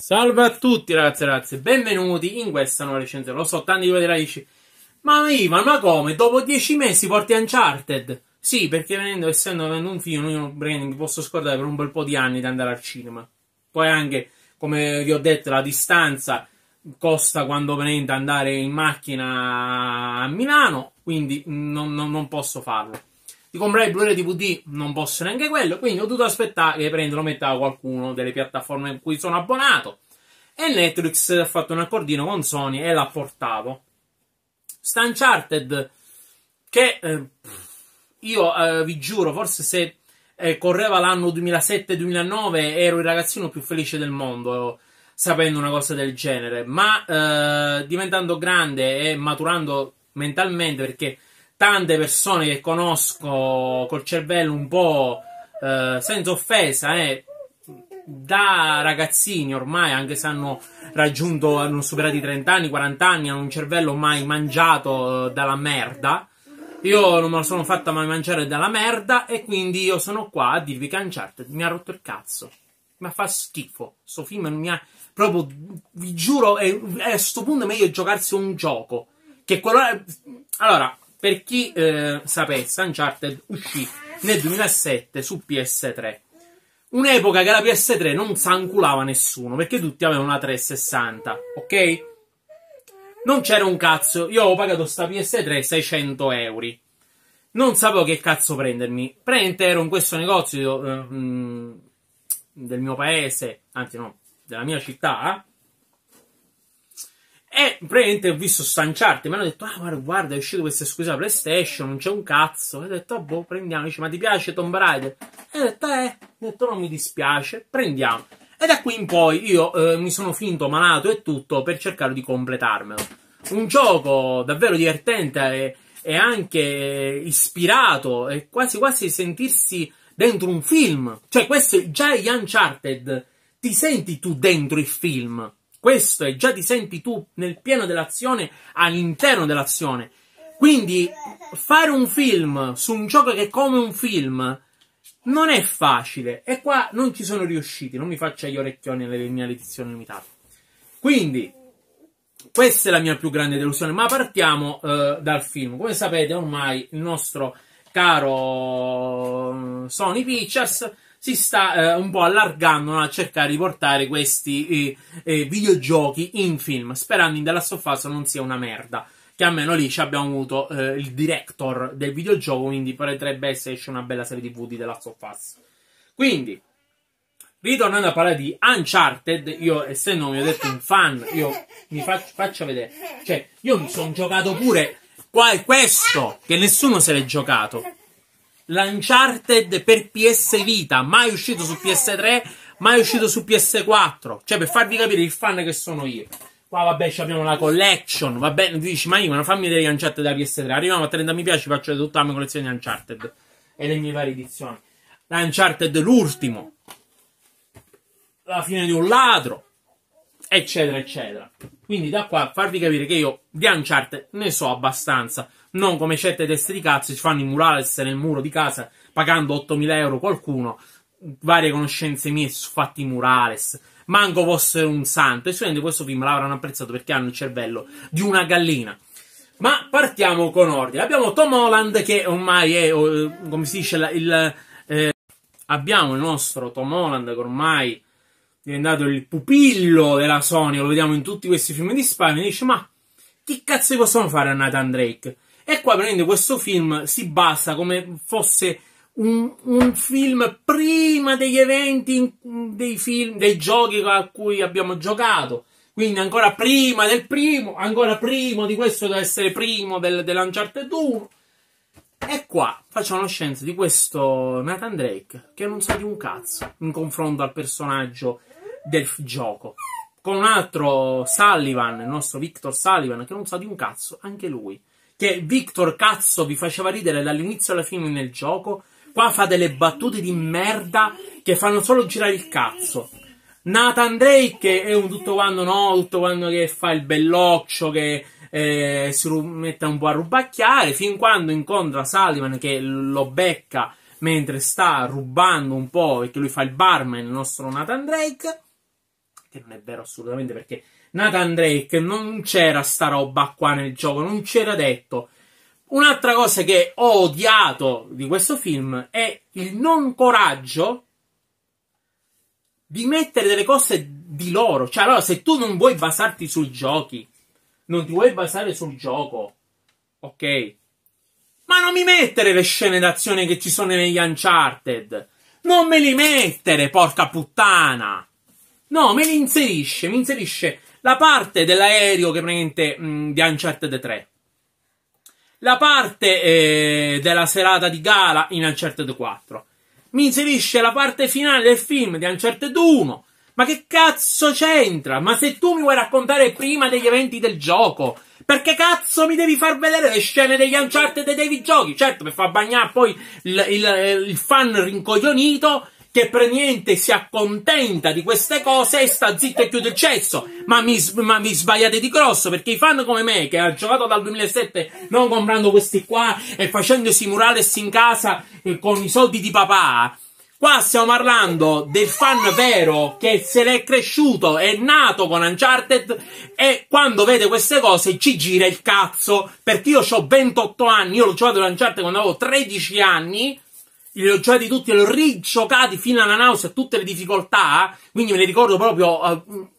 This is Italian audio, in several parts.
Salve a tutti ragazzi e ragazze, benvenuti in questa nuova recensione. Lo so, tanti di voi dici, ma Ivan, ma come? Dopo dieci mesi porti Uncharted? Sì, perché venendo, essendo un film, io mi posso scordare per un bel po' di anni di andare al cinema. Poi anche, come vi ho detto, la distanza costa quando venendo andare in macchina a Milano, quindi non, non, non posso farlo di comprare il Blu-ray DVD non posso neanche quello, quindi ho dovuto aspettare che prendano metà qualcuno delle piattaforme in cui sono abbonato. E Netflix ha fatto un accordino con Sony e l'ha portato. Stancharted, che eh, io eh, vi giuro, forse se eh, correva l'anno 2007-2009 ero il ragazzino più felice del mondo sapendo una cosa del genere, ma eh, diventando grande e maturando mentalmente perché tante persone che conosco col cervello un po' eh, senza offesa, eh, da ragazzini ormai, anche se hanno raggiunto, hanno superato i 30 anni, 40 anni, hanno un cervello mai mangiato eh, dalla merda. Io non me lo sono fatta mai mangiare dalla merda e quindi io sono qua a dirvi che Uncharted mi ha rotto il cazzo. Mi fa schifo. Sto film mi ha proprio, vi giuro, è, è a sto punto è meglio giocarsi un gioco. Che quello... Allora, per chi eh, sapesse, Uncharted uscì nel 2007 su PS3. Un'epoca che la PS3 non s'anculava nessuno, perché tutti avevano una 360, ok? Non c'era un cazzo. Io ho pagato sta PS3 600 euro. Non sapevo che cazzo prendermi. Prende ero in questo negozio eh, mm, del mio paese, anzi no, della mia città, e praticamente ho visto stanciarti. Mi hanno detto: Ah, guarda, guarda, è uscito questa scusa PlayStation, non c'è un cazzo. E ho detto: Ah, boh, prendiamo. Dice: Ma ti piace Tomb Raider? E ho detto: Eh, ho detto, non mi dispiace, prendiamo. E da qui in poi io eh, mi sono finto malato e tutto per cercare di completarmelo. Un gioco davvero divertente e, e anche ispirato e quasi quasi sentirsi dentro un film. Cioè, questo già è Uncharted ti senti tu dentro il film questo e già ti senti tu nel pieno dell'azione, all'interno dell'azione. Quindi fare un film su un gioco che è come un film non è facile e qua non ci sono riusciti, non mi faccia gli orecchioni alle mie edizioni limitate. Quindi questa è la mia più grande delusione, ma partiamo eh, dal film. Come sapete ormai il nostro caro eh, Sony Pictures si sta eh, un po' allargando a cercare di portare questi eh, eh, videogiochi in film, sperando in The Last of Us non sia una merda. Che almeno lì abbiamo avuto eh, il director del videogioco, quindi potrebbe esserci una bella serie TV di The Last of Us. Quindi, Ritornando a parlare di Uncharted, io essendo mi ho detto un fan, io mi faccio, faccio vedere. Cioè, io mi sono giocato pure qua questo, che nessuno se l'è giocato. L'Uncharted per PS Vita, mai uscito su PS3, mai uscito su PS4. Cioè, per farvi capire il fan che sono io. Qua vabbè, abbiamo la collection, vabbè, dici, ma io, fammi vedere gli Uncharted da PS3. Arriviamo a 30 mi piace, faccio tutta la mia collezione di Uncharted e le mie varie edizioni. La Uncharted l'ultimo, la fine di un ladro, eccetera, eccetera. Quindi da qua farvi capire che io di Uncharted ne so abbastanza non come certe teste di cazzo ci fanno i murales nel muro di casa pagando 8000 euro qualcuno varie conoscenze mie su fatti murales manco fosse un santo e sicuramente questo film l'avranno apprezzato perché hanno il cervello di una gallina ma partiamo con ordine abbiamo Tom Holland che ormai è come si dice il, eh, abbiamo il nostro Tom Holland che ormai è diventato il pupillo della Sony lo vediamo in tutti questi film di Spider-Man dice ma che cazzo possono fare a Nathan Drake e qua praticamente questo film si basa come fosse un, un film prima degli eventi dei, film, dei giochi a cui abbiamo giocato. Quindi ancora prima del primo, ancora primo di questo deve essere primo del, dell'Uncharted 2. E qua facciamo scienza di questo Nathan Drake che non sa di un cazzo in confronto al personaggio del gioco. Con un altro Sullivan, il nostro Victor Sullivan, che non sa di un cazzo anche lui che Victor cazzo vi faceva ridere dall'inizio alla fine nel gioco. Qua fa delle battute di merda che fanno solo girare il cazzo. Nathan Drake è un tutto quando no, tutto quando che fa il belloccio, che eh, si mette un po' a rubacchiare, fin quando incontra Sullivan che lo becca mentre sta rubando un po' e che lui fa il barman, il nostro Nathan Drake, che non è vero assolutamente perché Nathan Drake non c'era sta roba qua nel gioco, non c'era detto. Un'altra cosa che ho odiato di questo film è il non coraggio di mettere delle cose di loro. Cioè, allora, se tu non vuoi basarti sui giochi, non ti vuoi basare sul gioco, ok? Ma non mi mettere le scene d'azione che ci sono negli Uncharted. Non me li mettere, porca puttana. No, me li inserisce, mi inserisce la parte dell'aereo che prende mh, mm, di Uncharted 3, la parte eh, della serata di gala in Uncharted 4, mi inserisce la parte finale del film di Uncharted 1. Ma che cazzo c'entra? Ma se tu mi vuoi raccontare prima degli eventi del gioco, perché cazzo mi devi far vedere le scene degli Uncharted e dei videogiochi? Certo, per far bagnare poi il, il, il fan rincoglionito che per niente si accontenta di queste cose e sta zitto e chiude il cesso. Ma mi, ma mi, sbagliate di grosso perché i fan come me, che ha giocato dal 2007 non comprando questi qua e facendosi murales in casa eh, con i soldi di papà. Qua stiamo parlando del fan vero che se l'è cresciuto, è nato con Uncharted e quando vede queste cose ci gira il cazzo. Perché io ho 28 anni, io l'ho giocato ad Uncharted quando avevo 13 anni li ho giocati tutti, li ho rigiocati fino alla nausea, tutte le difficoltà, quindi me ne ricordo proprio uh,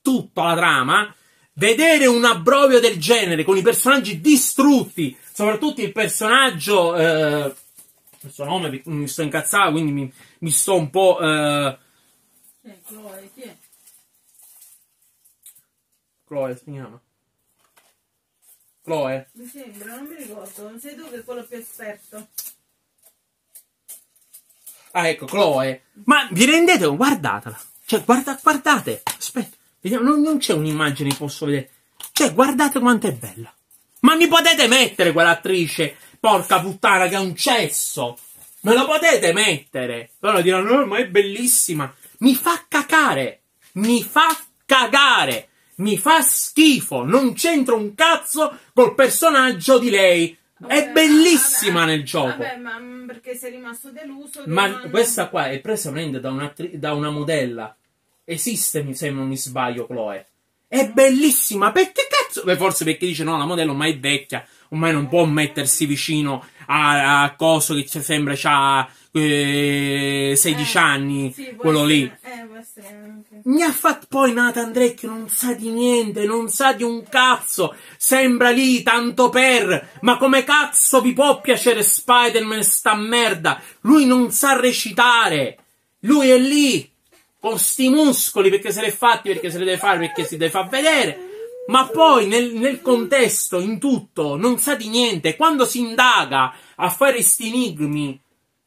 tutta la trama. Vedere un abbrovio del genere con i personaggi distrutti, soprattutto il personaggio. Uh, il suo nome mi sto incazzando, quindi mi, mi, sto un po'. Uh, Chloe, chi è? Chloe si chiama. Chloe? Mi sembra, non mi ricordo, non sei tu che è quello più esperto. Ah, ecco, Chloe. Ma vi rendete Guardatela. Cioè, guarda, guardate. Aspetta, vediamo. Non, non c'è un'immagine che posso vedere. Cioè, guardate quanto è bella. Ma mi potete mettere quell'attrice? Porca puttana, che è un cesso. Me lo potete mettere? Loro diranno, no, oh, ma è bellissima. Mi fa cacare. Mi fa cagare mi fa schifo, non c'entro un cazzo col personaggio di lei è bellissima vabbè, nel gioco. Vabbè, ma mm, perché sei rimasto deluso? Ma non... questa qua è presa da, da una modella. Esiste, mi sembra, non mi sbaglio, Chloe. È bellissima. Perché cazzo? Beh, forse perché dice no, la modella ormai è vecchia ormai non può mettersi vicino a, a Coso che sembra ha eh, 16 eh, anni, sì, quello essere, lì. Eh, Mi ha fatto poi Nata Andrecchio non sa di niente, non sa di un cazzo, sembra lì tanto per, ma come cazzo vi può piacere Spider-Man sta merda? Lui non sa recitare, lui è lì con sti muscoli perché se li è fatti, perché se li deve fare, perché si deve far vedere ma poi nel, nel, contesto, in tutto, non sa di niente. Quando si indaga a fare sti enigmi,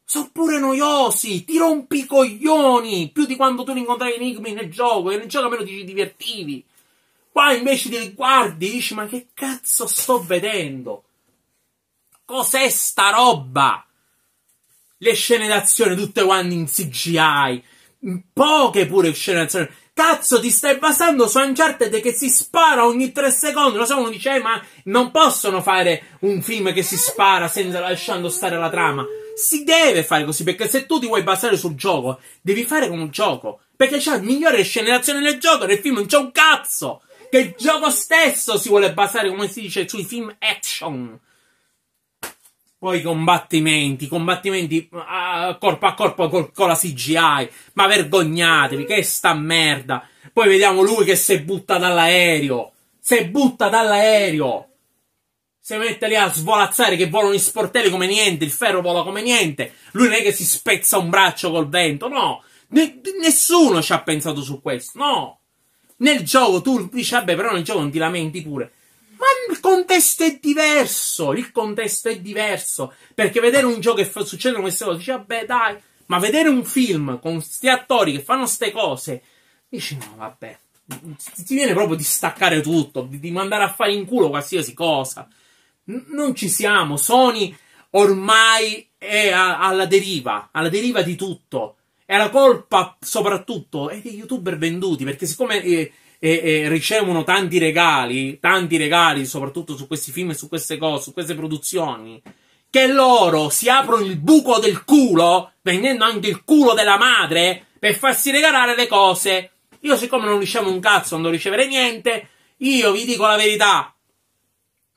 sono pure noiosi, ti rompi i coglioni, più di quando tu li incontravi enigmi nel gioco, e nel gioco almeno ti divertivi. Qua invece ti guardi e dici, ma che cazzo sto vedendo? Cos'è sta roba? Le scene d'azione tutte quante in CGI, poche pure scene d'azione Cazzo, ti stai basando su Uncharted che si spara ogni tre secondi. Lo so, uno dice, eh, ma non possono fare un film che si spara senza lasciando stare la trama. Si deve fare così, perché se tu ti vuoi basare sul gioco, devi fare come un gioco. Perché c'è la migliore scenerazione del gioco, nel film non c'è un cazzo. Che il gioco stesso si vuole basare, come si dice, sui film action poi i combattimenti, combattimenti uh, corpo a corpo col, con la CGI, ma vergognatevi, che sta merda. Poi vediamo lui che si butta dall'aereo, si butta dall'aereo. Si mette lì a svolazzare che volano i sportelli come niente, il ferro vola come niente. Lui non è che si spezza un braccio col vento, no. Ne, nessuno ci ha pensato su questo, no. Nel gioco tu dici, vabbè, però nel gioco non ti lamenti pure. Ma il contesto è diverso, il contesto è diverso, perché vedere un gioco che fa, succedono queste cose, dici vabbè dai, ma vedere un film con questi attori che fanno queste cose, dici no vabbè, ti viene proprio di staccare tutto, di, di mandare a fare in culo qualsiasi cosa. N- non ci siamo, Sony ormai è a- alla deriva, alla deriva di tutto. E la colpa soprattutto è dei youtuber venduti, perché siccome eh, e, e ricevono tanti regali, tanti regali, soprattutto su questi film e su queste cose, su queste produzioni, che loro si aprono il buco del culo, vendendo anche il culo della madre, per farsi regalare le cose. Io, siccome non riusciamo un cazzo, non devo ricevere niente, io vi dico la verità.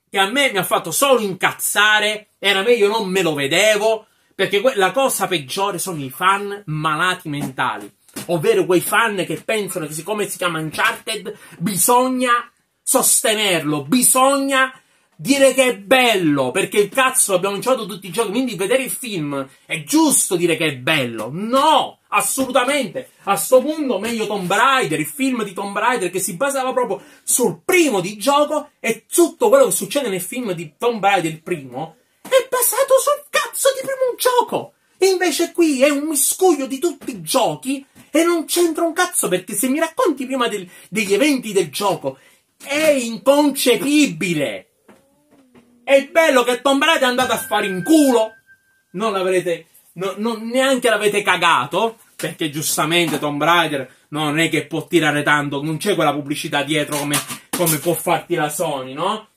Che a me mi ha fatto solo incazzare, era meglio non me lo vedevo, perché la cosa peggiore sono i fan malati mentali ovvero quei fan che pensano che siccome si chiama Uncharted bisogna sostenerlo, bisogna dire che è bello, perché il cazzo abbiamo giocato tutti i giochi, quindi vedere il film è giusto dire che è bello. No, assolutamente. A sto punto meglio Tomb Raider, il film di Tomb Raider che si basava proprio sul primo di gioco e tutto quello che succede nel film di Tomb Raider il primo è basato sul cazzo di primo gioco. Invece qui è un miscuglio di tutti i giochi e non c'entra un cazzo perché se mi racconti prima del, degli eventi del gioco è inconcepibile. È bello che Tom Brady è andato a fare in culo. Non l'avrete, no, non, neanche l'avete cagato perché giustamente Tom Brady non è che può tirare tanto, non c'è quella pubblicità dietro come, come può farti la Sony, no?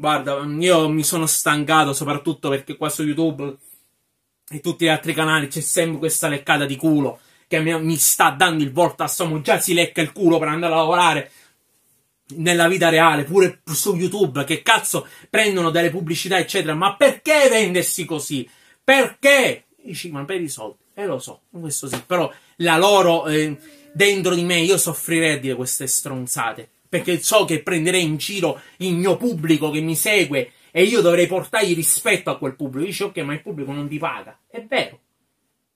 Guarda, io mi sono stancato soprattutto perché qua su YouTube e tutti gli altri canali c'è sempre questa leccata di culo che mi, sta dando il volto a sommo. Già si lecca il culo per andare a lavorare nella vita reale, pure su YouTube, che cazzo prendono delle pubblicità, eccetera. Ma perché vendersi così? Perché? Dici, ma per i soldi. E eh, lo so, questo sì, però la loro eh, dentro di me io soffrirei di queste stronzate perché so che prenderei in giro il mio pubblico che mi segue e io dovrei portargli rispetto a quel pubblico. Dice, ok, ma il pubblico non ti paga. È vero.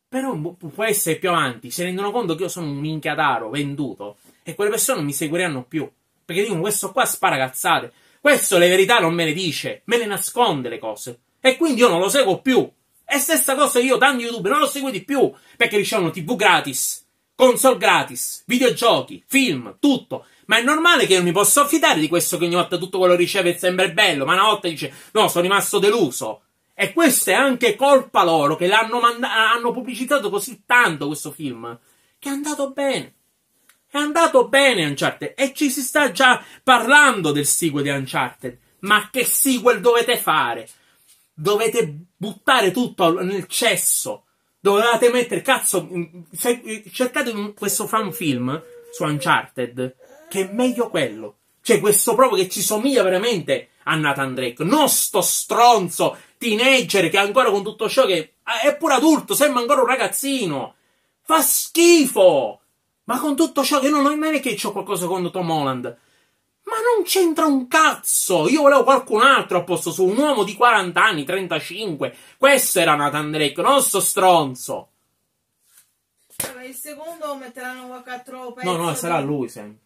Però boh, può essere più avanti. Si rendono conto che io sono un minchiataro venduto e quelle persone non mi seguiranno più. Perché dicono, questo qua spara cazzate. Questo le verità non me le dice, me le nasconde le cose. E quindi io non lo seguo più. E stessa cosa io, tanti YouTube, non lo seguo di più. Perché ricevono TV gratis, console gratis, videogiochi, film, tutto. Ma è normale che io non mi posso fidare di questo che ogni volta tutto quello che riceve è sempre bello, ma una volta dice no, sono rimasto deluso. E questa è anche colpa loro che l'hanno mand- hanno pubblicizzato così tanto questo film, che è andato bene. È andato bene Uncharted e ci si sta già parlando del sequel di Uncharted. Ma che sequel dovete fare? Dovete buttare tutto nel cesso. Dovevate mettere, cazzo, mm, se, cercate un, questo fan film su Uncharted che è meglio quello. Cioè, questo proprio che ci somiglia veramente a Nathan Drake. Non sto stronzo teenager che ancora con tutto ciò che è pure adulto, sembra ancora un ragazzino. Fa schifo! Ma con tutto ciò che non, non è che c'ho qualcosa contro Tom Holland. Ma non c'entra un cazzo! Io volevo qualcun altro a posto su un uomo di 40 anni, 35. Questo era Nathan Drake, non sto stronzo. Il secondo metteranno qualche altro pezzo. No, no, sarà lui sempre.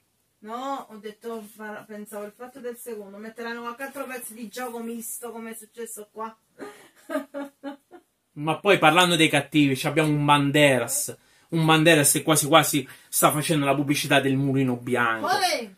No, ho detto, pensavo il fatto del secondo, metteranno a quattro pezzi di gioco misto come è successo qua. Ma poi parlando dei cattivi, abbiamo un Banderas. Un Banderas che quasi quasi sta facendo la pubblicità del mulino bianco. Olè!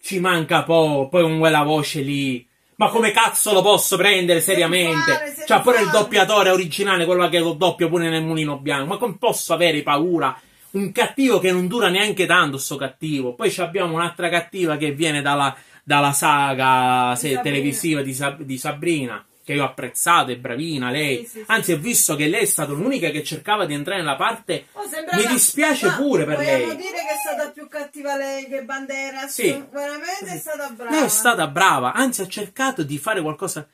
Ci manca poco, poi con quella voce lì. Ma come cazzo lo posso prendere seriamente? C'ha pure il doppiatore originale, quello che lo doppio pure nel mulino bianco. Ma come posso avere paura un cattivo che non dura neanche tanto sto cattivo. Poi abbiamo un'altra cattiva che viene dalla, dalla saga di se, televisiva di, Sab- di, Sabrina, che io ho apprezzato, è bravina lei. Sì, sì, Anzi, ho visto che lei è stata l'unica che cercava di entrare nella parte. Oh, Mi dispiace una... pure per lei. Vogliamo dire che è stata più cattiva lei che Bandera. Sì. Veramente è stata brava. Lei è stata brava, anzi ha cercato di fare qualcosa...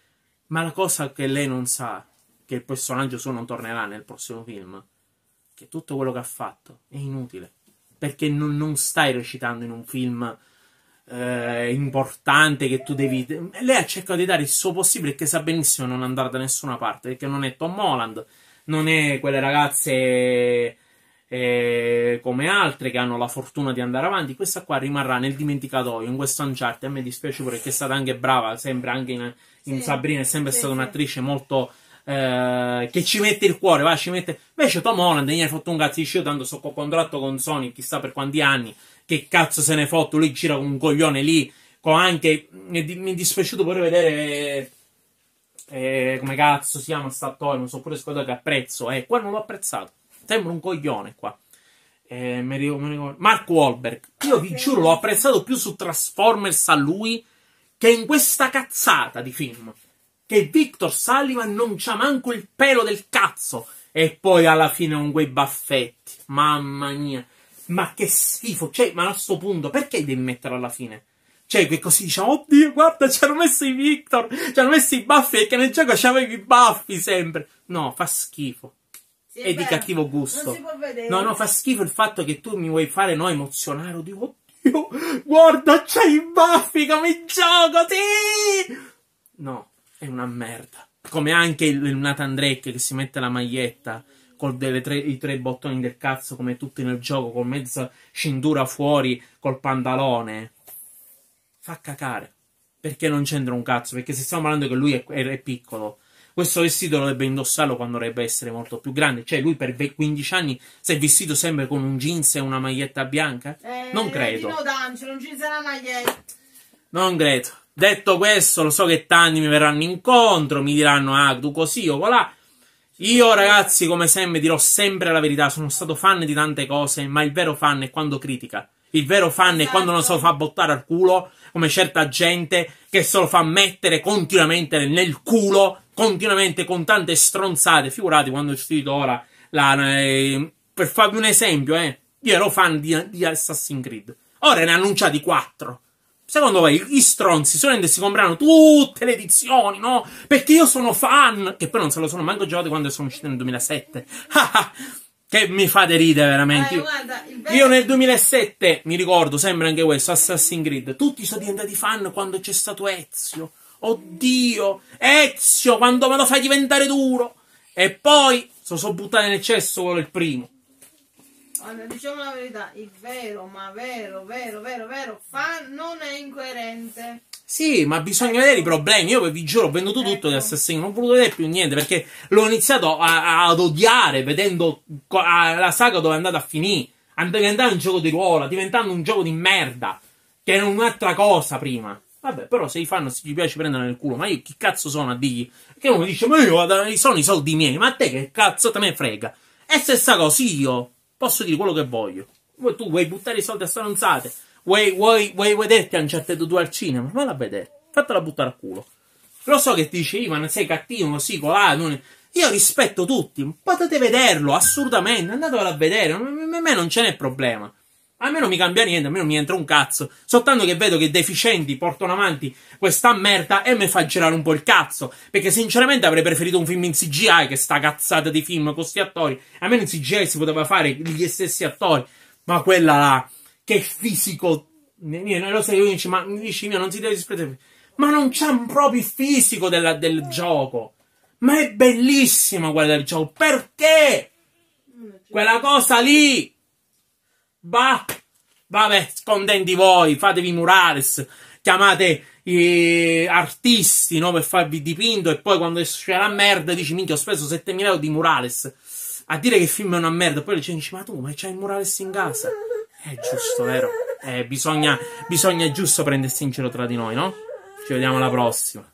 Ma la cosa che lei non sa, che il personaggio suo non tornerà nel prossimo film, perché tutto quello che ha fatto è inutile. Perché non, non stai recitando in un film eh, importante che tu devi. Lei ha cercato di dare il suo possibile che sa benissimo non andare da nessuna parte perché non è Tom Holland, non è quelle ragazze eh, come altre che hanno la fortuna di andare avanti. Questa qua rimarrà nel dimenticatoio in questo Uncharted. A me dispiace pure che è stata anche brava, sempre anche in, in sì, Sabrina, è sempre sì, stata un'attrice molto eh, che ci mette il cuore, va, ci mette... Invece Tom Holland gli ha fatto un cazzo di cazziccio, tanto so con contratto con Sony, chissà per quanti anni, che cazzo se ne è fatto, lui gira con un coglione lì, con anche... Mi è dispiaciuto pure vedere... Eh, eh come cazzo si chiama sta attore, non so pure scordato che apprezzo, eh, qua non l'ho apprezzato, sembra un coglione qua. Eh, mi ricordo, Mark Wahlberg, io vi giuro l'ho apprezzato più su Transformers a lui che in questa cazzata di film che Victor Sullivan non c'ha manco il pelo del cazzo. E poi alla fine con quei baffetti. Mamma mia. Ma che schifo. Cioè, ma a sto punto, perché devi metterlo alla fine? Cioè, che così diciamo, oddio, guarda, ci hanno messo i Victor, ci hanno messo i baffi, che nel gioco c'avevi i baffi sempre. No, fa schifo. Sì, è beh, di cattivo gusto. Non si può vedere. No, no, fa schifo il fatto che tu mi vuoi fare, no, emozionare, oddio, oddio, guarda, c'hai i baffi come gioco, sì! No, è una merda. Come anche il, il Nathan Drake che si mette la maglietta con tre, i tre bottoni del cazzo come tutti nel gioco, con mezza cintura fuori, col pantalone. Fa cacare. Perché non c'entra un cazzo? Perché se stiamo parlando che lui è, è, è piccolo, questo vestito dovrebbe indossarlo quando dovrebbe essere molto più grande. Cioè, lui per 15 anni si è vestito sempre con un jeans e una maglietta bianca? Eh, non credo. un jeans e una maglietta. Non credo. Detto questo, lo so che tanti mi verranno incontro, mi diranno, ah, tu così o colà. Io, ragazzi, come sempre, dirò sempre la verità. Sono stato fan di tante cose, ma il vero fan è quando critica. Il vero fan esatto. è quando non se lo fa certo. bottare al culo, come certa gente che se lo fa mettere continuamente nel culo, continuamente con tante stronzate. Figurati quando ho scritto ora, la, eh, per farvi un esempio, eh, io ero fan di, di Assassin's Creed. Ora ne ha annunciati quattro. Secondo voi gli stronzi sono andati e si comprano tutte le edizioni, no? Perché io sono fan! Che poi non se lo sono manco giocato quando sono uscito nel 2007. Ah, ah, che mi fate ridere veramente. Eh, guarda, Io nel 2007, mi ricordo sempre anche questo, Assassin's Creed. Tutti sono diventati fan quando c'è stato Ezio. Oddio, Ezio, quando me lo fai diventare duro. E poi sono so buttato nel cesso quello il primo. Allora, diciamo la verità, il vero, ma vero, vero, vero, vero, fa non è incoerente. Sì, ma bisogna ecco. vedere i problemi. Io vi giuro, ho venduto ecco. tutto di Assassin's non ho voluto vedere più niente perché l'ho iniziato a, a, ad odiare vedendo la saga dove è andata a finire. Diventando un gioco di ruolo, diventando un gioco di merda, che era un'altra cosa prima. Vabbè, però se i fan se gli piace prendere nel culo, ma io chi cazzo sono a dirgli? Che uno dice, ma io sono i soldi miei, ma a te che cazzo te ne frega? E stessa cosa io, Posso dire quello che voglio. Tu vuoi buttare i soldi a stronzate? Vuoi, vuoi, vuoi vederti Uncharted 2 al cinema? Valla a vedere. Fatela buttare a culo. Lo so che ti dice Ivan, sei cattivo, così, colà. Non... Io rispetto tutti. Potete vederlo, assolutamente. Andatevelo a vedere. A me non ce n'è problema. A me non mi cambia niente, a me non mi entra un cazzo. Soltanto che vedo che deficienti portano avanti questa merda e mi fa girare un po' il cazzo. Perché sinceramente avrei preferito un film in CGI che sta cazzata di film con questi attori. Almeno in CGI si poteva fare gli stessi attori. Ma quella là, che fisico. Non Lo sai, io dici, ma dici, mio, non si deve disprezzare. Ma non c'è proprio il fisico della, del gioco. Ma è bellissima quella del gioco. Perché? Quella cosa lì Bah! Vabbè, scontenti voi, fatevi murales, chiamate eh, artisti no, per farvi dipinto e poi quando esce la merda dici minchia ho speso 7.000 euro di murales a dire che il film è una merda poi le dici ma tu ma c'hai il murales in casa eh, è giusto vero? Eh, bisogna, bisogna giusto prendersi in giro tra di noi no? ci vediamo alla prossima